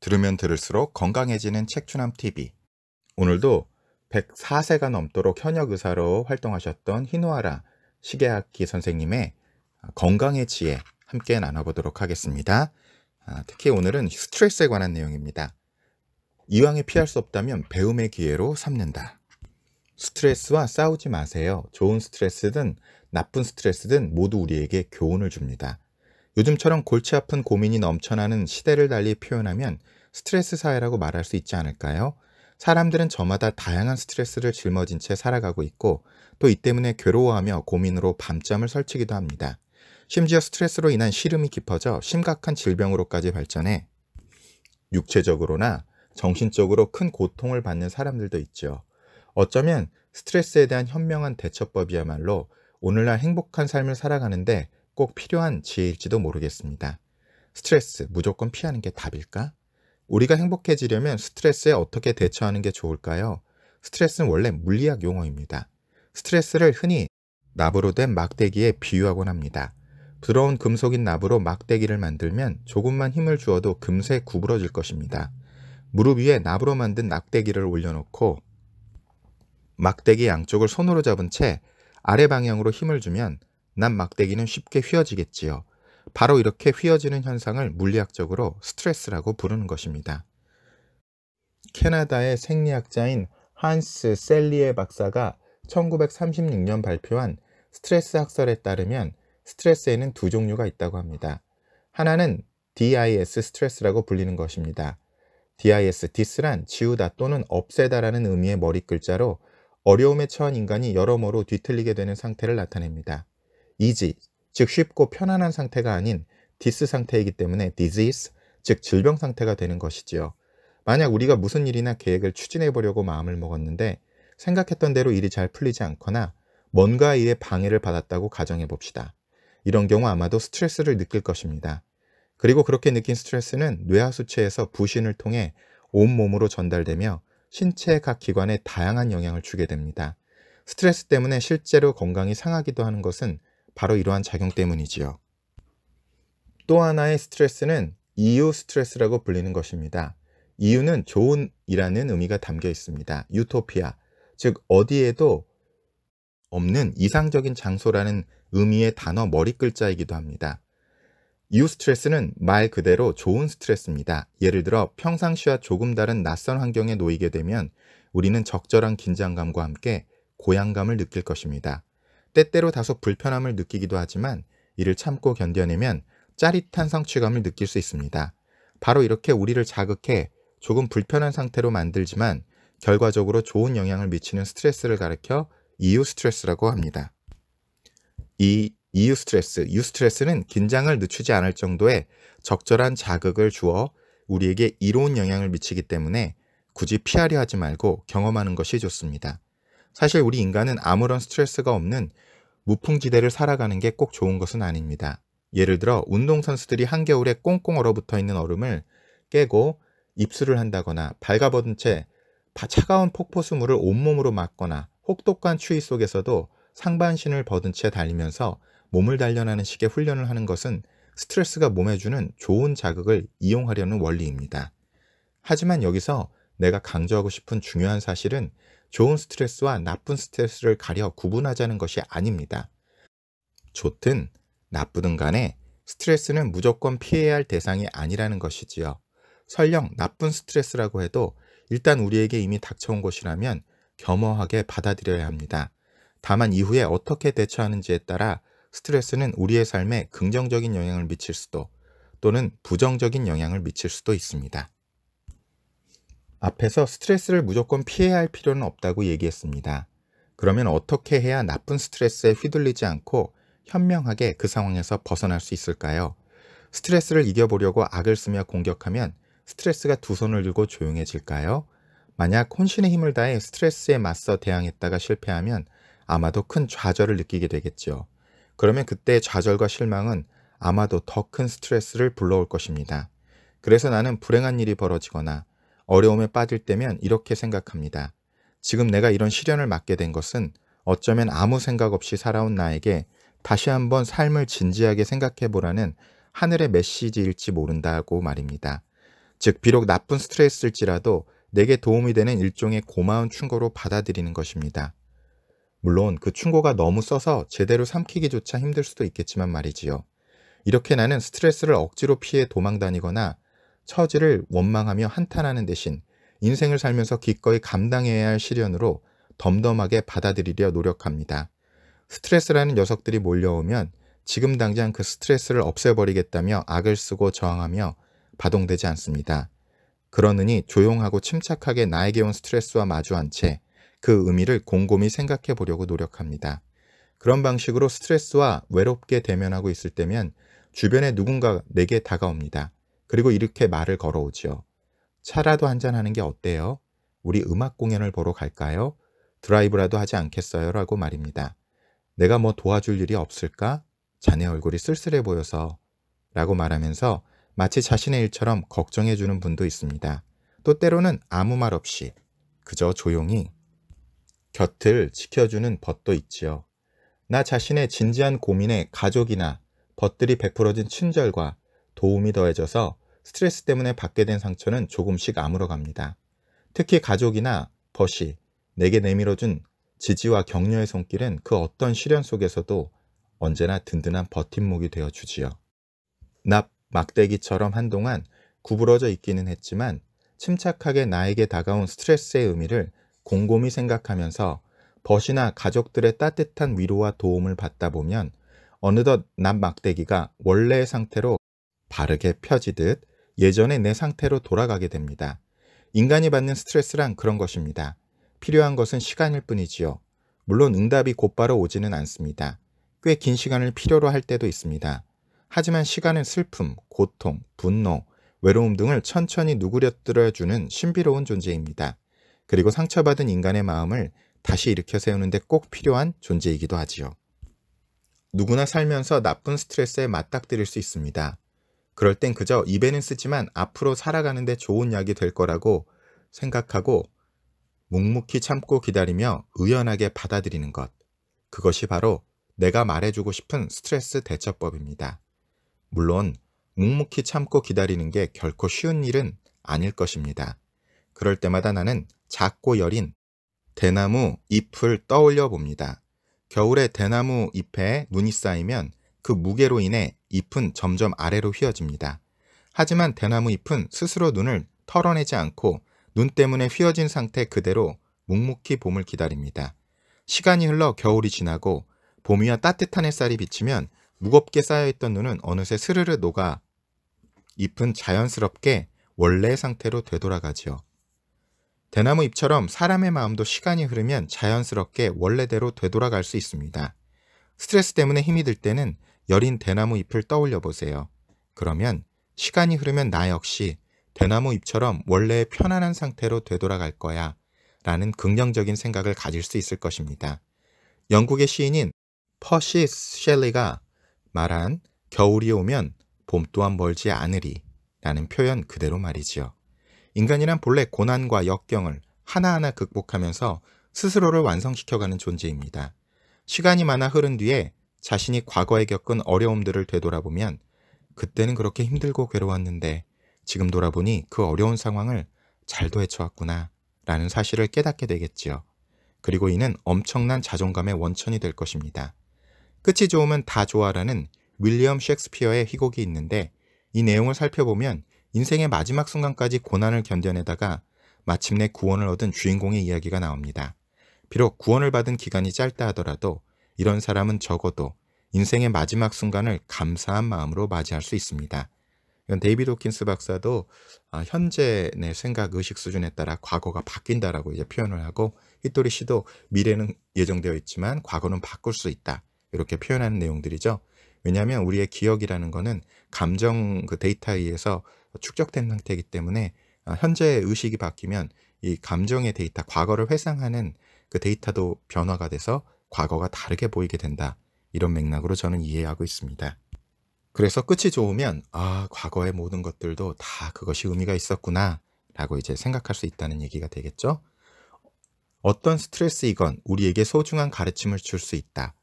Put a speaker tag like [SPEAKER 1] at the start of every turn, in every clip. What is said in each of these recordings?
[SPEAKER 1] 들으면 들을수록 건강해지는 책추남 TV. 오늘도 104세가 넘도록 현역 의사로 활동하셨던 희노아라 시계학기 선생님의 건강의 지혜 함께 나눠보도록 하겠습니다. 아, 특히 오늘은 스트레스에 관한 내용입니다. 이왕에 피할 수 없다면 배움의 기회로 삼는다. 스트레스와 싸우지 마세요. 좋은 스트레스든 나쁜 스트레스든 모두 우리에게 교훈을 줍니다. 요즘처럼 골치 아픈 고민이 넘쳐나는 시대를 달리 표현하면 스트레스 사회라고 말할 수 있지 않을까요? 사람들은 저마다 다양한 스트레스를 짊어진 채 살아가고 있고 또 이 때문에 괴로워하며 고민으로 밤잠을 설치기도 합니다. 심지어 스트레스로 인한 시름이 깊어져 심각한 질병으로까지 발전해 육체적으로나 정신적으로 큰 고통을 받는 사람들도 있죠. 어쩌면 스트레스에 대한 현명한 대처법이야말로 오늘날 행복한 삶을 살아가는데 꼭 필요한 지혜일지도 모르겠습니다. 스트레스 무조건 피하는 게 답일까? 우리가 행복해지려면 스트레스에 어떻게 대처하는 게 좋을까요? 스트레스는 원래 물리학 용어입니다. 스트레스를 흔히 납으로 된 막대기에 비유하곤 합니다. 부드러운 금속인 납으로 막대기를 만들면 조금만 힘을 주어도 금세 구부러질 것입니다. 무릎 위에 납으로 만든 막대기를 올려놓고 막대기 양쪽을 손으로 잡은 채 아래 방향으로 힘을 주면 난 막대기는 쉽게 휘어지겠지요. 바로 이렇게 휘어지는 현상을 물리학적으로 스트레스라고 부르는 것입니다. 캐나다의 생리학자인 한스 셀리에 박사가 1936년 발표한 스트레스 학설에 따르면 스트레스에는 두 종류가 있다고 합니다. 하나는 DIS 스트레스라고 불리는 것입니다. DIS, 디스란 지우다 또는 없애다라는 의미의 머리 글자로 어려움에 처한 인간이 여러모로 뒤틀리게 되는 상태를 나타냅니다. 이지, 즉 쉽고 편안한 상태가 아닌 디스 상태이기 때문에 디 i s e 즉 질병 상태가 되는 것이지요. 만약 우리가 무슨 일이나 계획을 추진해 보려고 마음을 먹었는데 생각했던 대로 일이 잘 풀리지 않거나 뭔가 일에 방해를 받았다고 가정해 봅시다. 이런 경우 아마도 스트레스를 느낄 것입니다. 그리고 그렇게 느낀 스트레스는 뇌하수체에서 부신을 통해 온몸으로 전달되며 신체의 각 기관에 다양한 영향을 주게 됩니다. 스트레스 때문에 실제로 건강이 상하기도 하는 것은 바로 이러한 작용 때문이지요. 또 하나의 스트레스는 이유 스트레스라고 불리는 것입니다. 이유는 좋은이라는 의미가 담겨 있습니다. 유토피아, 즉 어디에도 없는 이상적인 장소라는 의미의 단어 머리 글자이기도 합니다. 이유 스트레스는 말 그대로 좋은 스트레스입니다. 예를 들어 평상시와 조금 다른 낯선 환경에 놓이게 되면 우리는 적절한 긴장감과 함께 고향감을 느낄 것입니다. 때때로 다소 불편함을 느끼기도 하지만 이를 참고 견뎌내면 짜릿한 성취감을 느낄 수 있습니다. 바로 이렇게 우리를 자극해 조금 불편한 상태로 만들지만 결과적으로 좋은 영향을 미치는 스트레스를 가르켜 이유 스트레스라고 합니다. 이 이유 스트레스, 유 스트레스는 긴장을 늦추지 않을 정도의 적절한 자극을 주어 우리에게 이로운 영향을 미치기 때문에 굳이 피하려 하지 말고 경험하는 것이 좋습니다. 사실 우리 인간은 아무런 스트레스가 없는 무풍지대를 살아가는 게 꼭 좋은 것은 아닙니다. 예를 들어 운동선수들이 한겨울에 꽁꽁 얼어붙어 있는 얼음을 깨고 입술을 한다거나 발가벗은 채 차가운 폭포수물을 온몸으로 맞거나 혹독한 추위 속에서도 상반신을 벗은 채 달리면서 몸을 단련하는 식의 훈련을 하는 것은 스트레스가 몸에 주는 좋은 자극을 이용하려는 원리입니다. 하지만 여기서 내가 강조하고 싶은 중요한 사실은 좋은 스트레스와 나쁜 스트레스를 가려 구분하자는 것이 아닙니다. 좋든 나쁘든 간에 스트레스는 무조건 피해야 할 대상이 아니라는 것이지요. 설령 나쁜 스트레스라고 해도 일단 우리에게 이미 닥쳐온 것이라면 겸허하게 받아들여야 합니다. 다만 이후에 어떻게 대처하는지에 따라 스트레스는 우리의 삶에 긍정적인 영향을 미칠 수도 또는 부정적인 영향을 미칠 수도 있습니다. 앞에서 스트레스를 무조건 피해야 할 필요는 없다고 얘기했습니다. 그러면 어떻게 해야 나쁜 스트레스에 휘둘리지 않고 현명하게 그 상황에서 벗어날 수 있을까요? 스트레스를 이겨보려고 악을 쓰며 공격하면 스트레스가 두 손을 들고 조용해질까요? 만약 혼신의 힘을 다해 스트레스에 맞서 대항했다가 실패하면 아마도 큰 좌절을 느끼게 되겠죠. 그러면 그때의 좌절과 실망은 아마도 더 큰 스트레스를 불러올 것입니다. 그래서 나는 불행한 일이 벌어지거나 어려움에 빠질 때면 이렇게 생각합니다. 지금 내가 이런 시련을 맞게 된 것은 어쩌면 아무 생각 없이 살아온 나에게 다시 한번 삶을 진지하게 생각해 보라는 하늘의 메시지일지 모른다고 말입니다. 즉, 비록 나쁜 스트레스일지라도 내게 도움이 되는 일종의 고마운 충고로 받아들이는 것입니다. 물론 그 충고가 너무 써서 제대로 삼키기조차 힘들 수도 있겠지만 말이지요. 이렇게 나는 스트레스를 억지로 피해 도망 다니거나 처지를 원망하며 한탄하는 대신 인생을 살면서 기꺼이 감당해야 할 시련으로 덤덤하게 받아들이려 노력합니다. 스트레스라는 녀석들이 몰려오면 지금 당장 그 스트레스를 없애버리겠다며 악을 쓰고 저항하며 바동되지 않습니다. 그러느니 조용하고 침착하게 나에게 온 스트레스와 마주한 채 그 의미를 곰곰이 생각해 보려고 노력합니다. 그런 방식으로 스트레스와 외롭게 대면하고 있을 때면 주변에 누군가 내게 다가옵니다. 그리고 이렇게 말을 걸어오지요. 차라도 한잔하는 게 어때요? 우리 음악 공연을 보러 갈까요? 드라이브라도 하지 않겠어요? 라고 말입니다. 내가 뭐 도와줄 일이 없을까? 자네 얼굴이 쓸쓸해 보여서 라고 말하면서 마치 자신의 일처럼 걱정해주는 분도 있습니다. 또 때로는 아무 말 없이 그저 조용히 곁을 지켜주는 벗도 있지요. 나 자신의 진지한 고민에 가족이나 벗들이 베풀어진 친절과 도움이 더해져서 스트레스 때문에 받게 된 상처는 조금씩 아물어갑니다. 특히 가족이나 벗이 내게 내밀어준 지지와 격려의 손길은 그 어떤 시련 속에서도 언제나 든든한 버팀목이 되어 주지요. 납 막대기처럼 한동안 구부러져 있기는 했지만 침착하게 나에게 다가온 스트레스의 의미를 곰곰이 생각하면서 벗이나 가족들의 따뜻한 위로와 도움을 받다 보면 어느덧 납 막대기가 원래의 상태로 바르게 펴지듯 예전의 내 상태로 돌아가게 됩니다. 인간이 받는 스트레스란 그런 것입니다. 필요한 것은 시간일 뿐이지요. 물론 응답이 곧바로 오지는 않습니다. 꽤 긴 시간을 필요로 할 때도 있습니다. 하지만 시간은 슬픔, 고통, 분노, 외로움 등을 천천히 누구려뜨려주는 신비로운 존재입니다. 그리고 상처받은 인간의 마음을 다시 일으켜 세우는데 꼭 필요한 존재이기도 하지요. 누구나 살면서 나쁜 스트레스에 맞닥뜨릴 수 있습니다. 그럴 땐 그저 입에는 쓰지만 앞으로 살아가는데 좋은 약이 될 거라고 생각하고 묵묵히 참고 기다리며 의연하게 받아들이는 것. 그것이 바로 내가 말해주고 싶은 스트레스 대처법입니다. 물론 묵묵히 참고 기다리는 게 결코 쉬운 일은 아닐 것입니다. 그럴 때마다 나는 작고 여린 대나무 잎을 떠올려 봅니다. 겨울에 대나무 잎에 눈이 쌓이면 그 무게로 인해 잎은 점점 아래로 휘어집니다. 하지만 대나무 잎은 스스로 눈을 털어내지 않고 눈 때문에 휘어진 상태 그대로 묵묵히 봄을 기다립니다. 시간이 흘러 겨울이 지나고 봄이와 따뜻한 햇살이 비치면 무겁게 쌓여있던 눈은 어느새 스르르 녹아 잎은 자연스럽게 원래 상태로 되돌아가지요. 대나무 잎처럼 사람의 마음도 시간이 흐르면 자연스럽게 원래대로 되돌아갈 수 있습니다. 스트레스 때문에 힘이 들 때는 여린 대나무 잎을 떠올려 보세요. 그러면 시간이 흐르면 나 역시 대나무 잎처럼 원래의 편안한 상태로 되돌아갈 거야 라는 긍정적인 생각을 가질 수 있을 것입니다. 영국의 시인인 퍼시 셸리가 말한 겨울이 오면 봄 또한 멀지 않으리 라는 표현 그대로 말이지요. 인간이란 본래 고난과 역경을 하나하나 극복하면서 스스로를 완성시켜가는 존재입니다. 시간이 많아 흐른 뒤에 자신이 과거에 겪은 어려움들을 되돌아보면 그때는 그렇게 힘들고 괴로웠는데 지금 돌아보니 그 어려운 상황을 잘도 헤쳐왔구나 라는 사실을 깨닫게 되겠지요. 그리고 이는 엄청난 자존감의 원천이 될 것입니다. 끝이 좋으면 다 좋아라는 윌리엄 셰익스피어의 희곡이 있는데 이 내용을 살펴보면 인생의 마지막 순간까지 고난을 견뎌내다가 마침내 구원을 얻은 주인공의 이야기가 나옵니다. 비록 구원을 받은 기간이 짧다 하더라도 이런 사람은 적어도 인생의 마지막 순간을 감사한 마음으로 맞이할 수 있습니다. 이건 데이비드 호킨스 박사도 아, 현재 내 생각 의식 수준에 따라 과거가 바뀐다라고 이제 표현을 하고 히토리 씨도 미래는 예정되어 있지만 과거는 바꿀 수 있다 이렇게 표현하는 내용들이죠. 왜냐하면 우리의 기억이라는 거는 감정 그 데이터에 의해서 축적된 상태이기 때문에 아, 현재의 의식이 바뀌면 이 감정의 데이터, 과거를 회상하는 그 데이터도 변화가 돼서 과거가 다르게 보이게 된다. 이런 맥락으로 저는 이해하고 있습니다. 그래서 끝이 좋으면 아, 과거의 모든 것들도 다 그것이 의미가 있었구나 라고 이제 생각할 수 있다는 얘기가 되겠죠. 어떤 스트레스이건 우리에게 소중한 가르침을 줄 수 있다.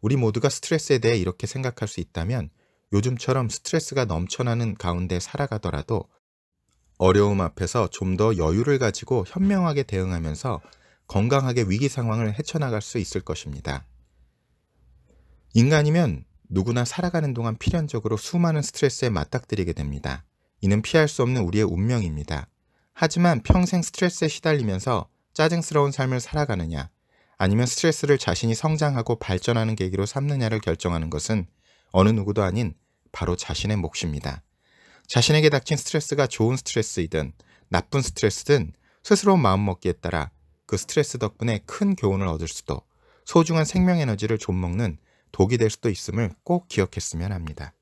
[SPEAKER 1] 우리 모두가 스트레스에 대해 이렇게 생각할 수 있다면 요즘처럼 스트레스가 넘쳐나는 가운데 살아가더라도 어려움 앞에서 좀 더 여유를 가지고 현명하게 대응하면서 건강하게 위기 상황을 헤쳐나갈 수 있을 것입니다. 인간이면 누구나 살아가는 동안 필연적으로 수많은 스트레스에 맞닥뜨리게 됩니다. 이는 피할 수 없는 우리의 운명입니다. 하지만 평생 스트레스에 시달리면서 짜증스러운 삶을 살아가느냐, 아니면 스트레스를 자신이 성장하고 발전하는 계기로 삼느냐를 결정하는 것은 어느 누구도 아닌 바로 자신의 몫입니다. 자신에게 닥친 스트레스가 좋은 스트레스이든 나쁜 스트레스든 스스로 마음먹기에 따라 그 스트레스 덕분에 큰 교훈을 얻을 수도 소중한 생명에너지를 좀먹는 독이 될 수도 있음을 꼭 기억했으면 합니다.